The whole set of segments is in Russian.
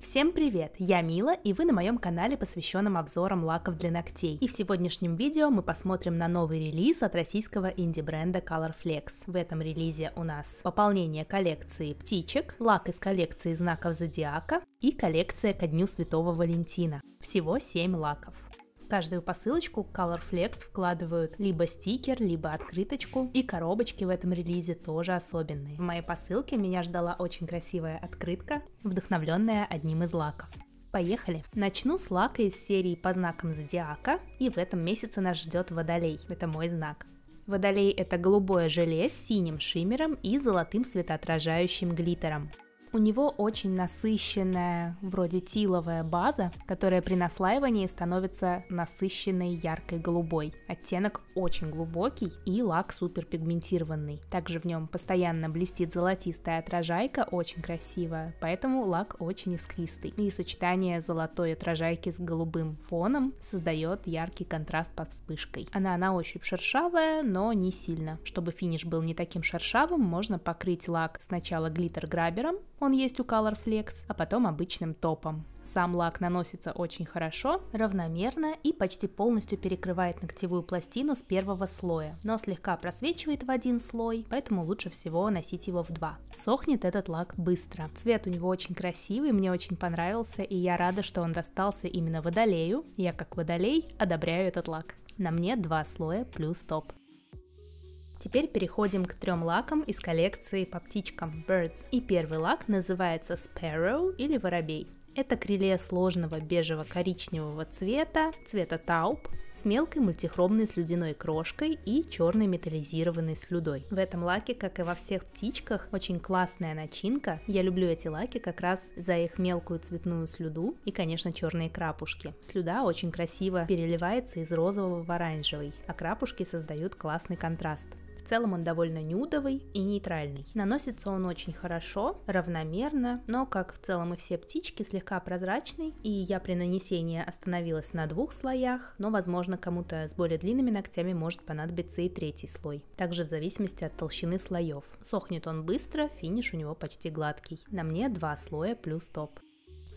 Всем привет! Я Мила, и вы на моем канале, посвященном обзорам лаков для ногтей. И в сегодняшнем видео мы посмотрим на новый релиз от российского инди-бренда Colorflex. В этом релизе у нас пополнение коллекции птичек, лак из коллекции знаков зодиака и коллекция ко дню Святого Валентина. Всего 7 лаков каждую посылочку ColorFlex вкладывают либо стикер, либо открыточку, и коробочки в этом релизе тоже особенные. В моей посылке меня ждала очень красивая открытка, вдохновленная одним из лаков. Поехали! Начну с лака из серии по знакам зодиака, и в этом месяце нас ждет водолей, это мой знак. Водолей это голубое желе с синим шиммером и золотым светоотражающим глиттером. У него очень насыщенная, вроде тиловая база, которая при наслаивании становится насыщенной яркой голубой. Оттенок очень глубокий и лак супер пигментированный. Также в нем постоянно блестит золотистая отражайка, очень красиво, поэтому лак очень искристый. И сочетание золотой отражайки с голубым фоном создает яркий контраст под вспышкой. Она на ощупь шершавая, но не сильно. Чтобы финиш был не таким шершавым, можно покрыть лак сначала глиттер-грабером, он есть у Color Flex, а потом обычным топом. Сам лак наносится очень хорошо, равномерно и почти полностью перекрывает ногтевую пластину с первого слоя, но слегка просвечивает в один слой, поэтому лучше всего носить его в два. Сохнет этот лак быстро. Цвет у него очень красивый, мне очень понравился, и я рада, что он достался именно водолею. Я как водолей одобряю этот лак. На мне два слоя плюс топ. Теперь переходим к трем лакам из коллекции по птичкам Birds. И первый лак называется Sparrow или Воробей. Это крылья сложного бежево-коричневого цвета, цвета тауп, с мелкой мультихромной слюдяной крошкой и черной металлизированной слюдой. В этом лаке, как и во всех птичках, очень классная начинка. Я люблю эти лаки как раз за их мелкую цветную слюду и, конечно, черные крапушки. Слюда очень красиво переливается из розового в оранжевый, а крапушки создают классный контраст целом он довольно нюдовый и нейтральный. Наносится он очень хорошо, равномерно, но, как в целом и все птички, слегка прозрачный, и я при нанесении остановилась на двух слоях, но, возможно, кому-то с более длинными ногтями может понадобиться и третий слой, также в зависимости от толщины слоев. Сохнет он быстро, финиш у него почти гладкий. На мне два слоя плюс топ.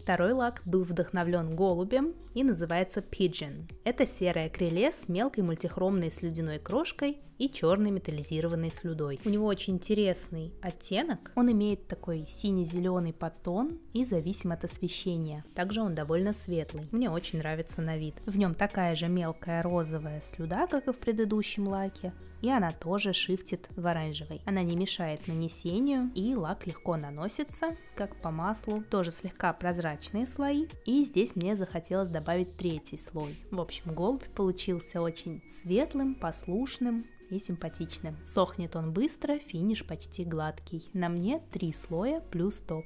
Второй лак был вдохновлен голубем и называется Pigeon. Это серое крыле с мелкой мультихромной слюдяной крошкой и черной металлизированной слюдой. У него очень интересный оттенок. Он имеет такой сине-зеленый подтон и зависим от освещения. Также он довольно светлый. Мне очень нравится на вид. В нем такая же мелкая розовая слюда, как и в предыдущем лаке. И она тоже шифтит в оранжевый. Она не мешает нанесению и лак легко наносится, как по маслу. Тоже слегка прозрачный прозрачные слои, и здесь мне захотелось добавить третий слой. В общем, голубь получился очень светлым, послушным, и симпатичным. Сохнет он быстро, финиш почти гладкий. На мне три слоя плюс топ.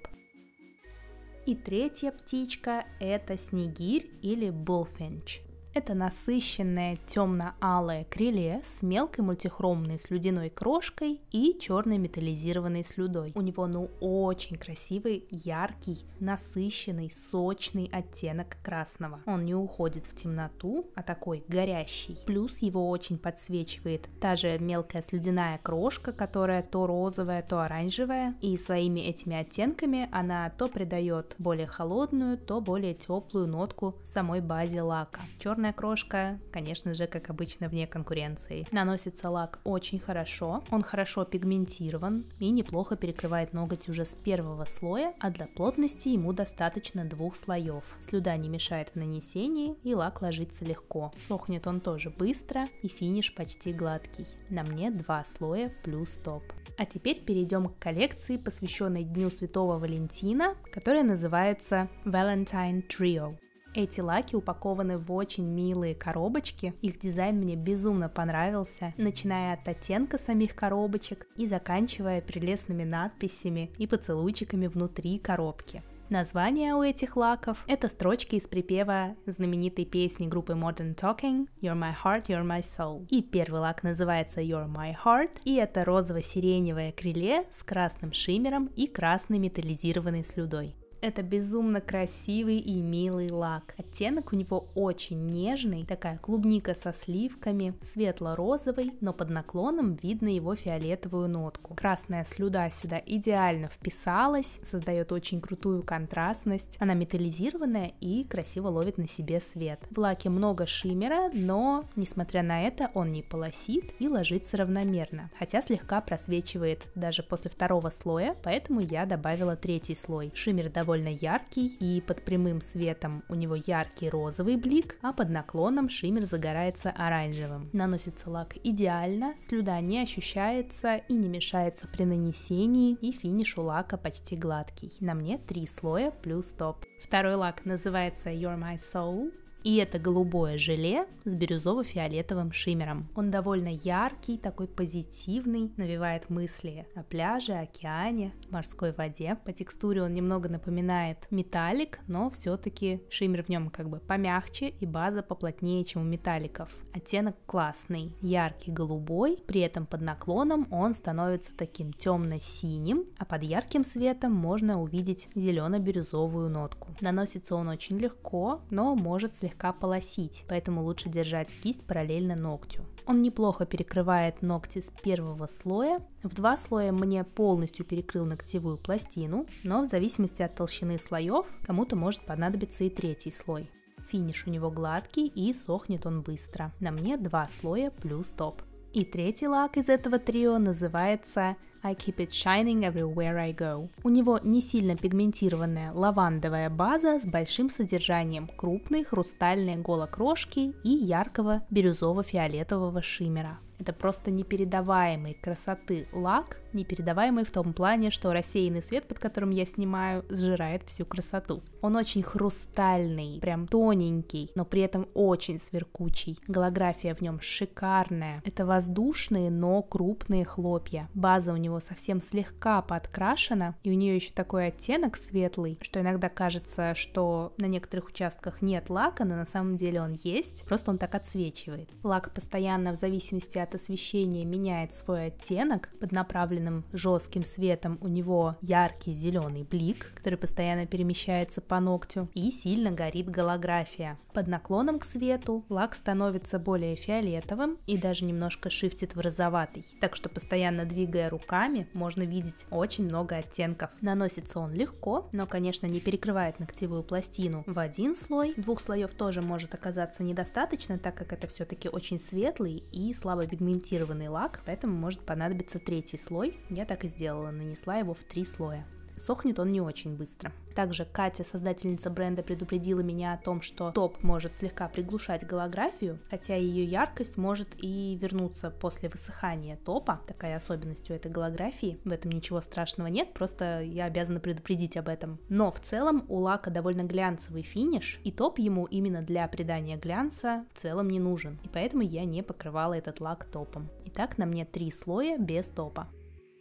И третья птичка – это снегирь или булфинч. Это насыщенное темно-алое крылья с мелкой мультихромной слюдяной крошкой и черной металлизированной слюдой. У него ну очень красивый, яркий, насыщенный, сочный оттенок красного. Он не уходит в темноту, а такой горящий. Плюс его очень подсвечивает та же мелкая слюдяная крошка, которая то розовая, то оранжевая. И своими этими оттенками она то придает более холодную, то более теплую нотку самой базе лака. Черный черная крошка, конечно же, как обычно, вне конкуренции. Наносится лак очень хорошо, он хорошо пигментирован и неплохо перекрывает ноготь уже с первого слоя, а для плотности ему достаточно двух слоев. Слюда не мешает в нанесении и лак ложится легко. Сохнет он тоже быстро и финиш почти гладкий. На мне два слоя плюс топ. А теперь перейдем к коллекции, посвященной Дню Святого Валентина, которая называется Valentine Trio. Эти лаки упакованы в очень милые коробочки. Их дизайн мне безумно понравился, начиная от оттенка самих коробочек и заканчивая прелестными надписями и поцелуйчиками внутри коробки. Название у этих лаков — это строчки из припева знаменитой песни группы Modern Talking «You're my heart, you're my soul». И первый лак называется «You're my heart», и это розово-сиреневое крыле с красным шиммером и красной металлизированной слюдой. Это безумно красивый и милый лак. Оттенок у него очень нежный, такая клубника со сливками, светло-розовый, но под наклоном видно его фиолетовую нотку. Красная слюда сюда идеально вписалась, создает очень крутую контрастность. Она металлизированная и красиво ловит на себе свет. В лаке много шиммера, но, несмотря на это, он не полосит и ложится равномерно, хотя слегка просвечивает даже после второго слоя, поэтому я добавила третий слой. Шиммер довольно довольно яркий, и под прямым светом у него яркий розовый блик, а под наклоном шиммер загорается оранжевым. Наносится лак идеально, слюда не ощущается и не мешается при нанесении, и финиш у лака почти гладкий. На мне три слоя плюс топ. Второй лак называется Your My Soul. И это голубое желе с бирюзово-фиолетовым шиммером. Он довольно яркий, такой позитивный, навевает мысли о пляже, океане, морской воде. По текстуре он немного напоминает металлик, но все-таки шиммер в нем как бы помягче и база поплотнее, чем у металликов. Оттенок классный, яркий голубой, при этом под наклоном он становится таким темно-синим, а под ярким светом можно увидеть зелено-бирюзовую нотку. Наносится он очень легко, но может слегка слегка полосить, поэтому лучше держать кисть параллельно ногтю. Он неплохо перекрывает ногти с первого слоя. В два слоя мне полностью перекрыл ногтевую пластину, но в зависимости от толщины слоев кому-то может понадобиться и третий слой. Финиш у него гладкий и сохнет он быстро. На мне два слоя плюс топ. И третий лак из этого трио называется I keep it shining everywhere I go. У него не сильно пигментированная лавандовая база с большим содержанием крупной хрустальной голокрошки и яркого бирюзово-фиолетового шиммера. Это просто непередаваемой красоты лак, непередаваемый в том плане, что рассеянный свет, под которым я снимаю, сжирает всю красоту. Он очень хрустальный, прям тоненький, но при этом очень сверкучий. Голография в нем шикарная. Это воздушные, но крупные хлопья. База у него него совсем слегка подкрашена, и у нее еще такой оттенок светлый, что иногда кажется, что на некоторых участках нет лака, но на самом деле он есть, просто он так отсвечивает. Лак постоянно в зависимости от освещения меняет свой оттенок, под направленным жестким светом у него яркий зеленый блик, который постоянно перемещается по ногтю, и сильно горит голография. Под наклоном к свету лак становится более фиолетовым и даже немножко шифтит в розоватый, так что постоянно двигая руками, руками можно видеть очень много оттенков. Наносится он легко, но, конечно, не перекрывает ногтевую пластину в один слой. Двух слоев тоже может оказаться недостаточно, так как это все-таки очень светлый и слабо пигментированный лак, поэтому может понадобиться третий слой. Я так и сделала, нанесла его в три слоя. Сохнет он не очень быстро. Также Катя, создательница бренда, предупредила меня о том, что топ может слегка приглушать голографию, хотя ее яркость может и вернуться после высыхания топа. Такая особенность у этой голографии. В этом ничего страшного нет, просто я обязана предупредить об этом. Но в целом у лака довольно глянцевый финиш, и топ ему именно для придания глянца в целом не нужен. И поэтому я не покрывала этот лак топом. Итак, на мне три слоя без топа.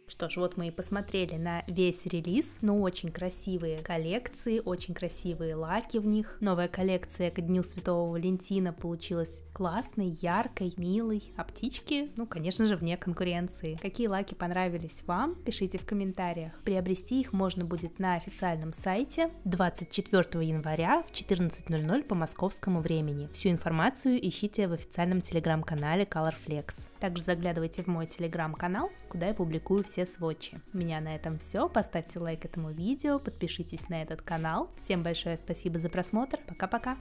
Что ж, вот мы и посмотрели на весь релиз. Ну, очень красивые коллекции, очень красивые лаки в них. Новая коллекция к Дню Святого Валентина получилась классной, яркой, милой. А птички, ну, конечно же, вне конкуренции. Какие лаки понравились вам, пишите в комментариях. Приобрести их можно будет на официальном сайте 24 января в 14.00 по московскому времени. Всю информацию ищите в официальном телеграм-канале ColorFlex. Также заглядывайте в мой телеграм-канал, куда я публикую все сводчи. У меня на этом все. Поставьте лайк этому видео, подпишитесь на этот канал. Всем большое спасибо за просмотр. Пока-пока.